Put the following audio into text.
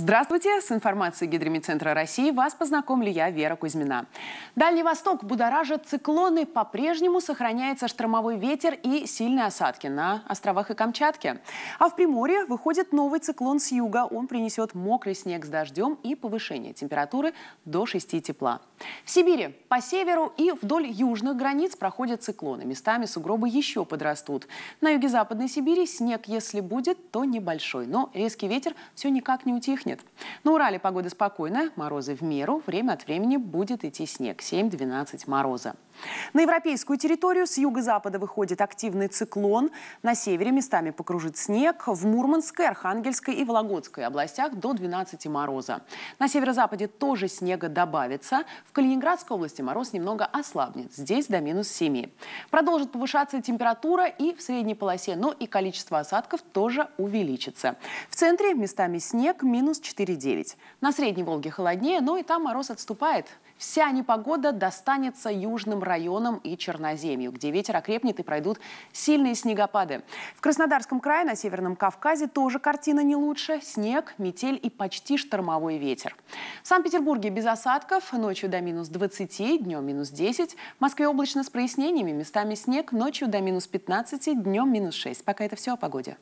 Здравствуйте! С информацией Гидромедцентра России вас познакомлю я, Вера Кузьмина. Дальний Восток будоражит циклоны. По-прежнему сохраняется штормовой ветер и сильные осадки на островах и Камчатке. А в Приморье выходит новый циклон с юга. Он принесет мокрый снег с дождем и повышение температуры до 6 тепла. В Сибири по северу и вдоль южных границ проходят циклоны. Местами сугробы еще подрастут. На юге Западной Сибири снег, если будет, то небольшой. Но резкий ветер все никак не утихнет меркнет. На Урале погода спокойная, морозы в меру. Время от времени будет идти снег. 7-12 мороза. На европейскую территорию с юго-запада выходит активный циклон. На севере местами покружит снег. В Мурманской, Архангельской и Вологодской областях до 12 мороза. На северо-западе тоже снега добавится. В Калининградской области мороз немного ослабнет. Здесь до минус 7. Продолжит повышаться температура и в средней полосе, но и количество осадков тоже увеличится. В центре местами снег минус 4,9. На Средней Волге холоднее, но ну и там мороз отступает. Вся непогода достанется южным районам и Черноземью, где ветер окрепнет и пройдут сильные снегопады. В Краснодарском крае на Северном Кавказе тоже картина не лучше. Снег, метель и почти штормовой ветер. В Санкт-Петербурге без осадков, ночью до минус 20, днем минус 10. В Москве облачно с прояснениями, местами снег, ночью до минус 15, днем минус 6. Пока это все о погоде.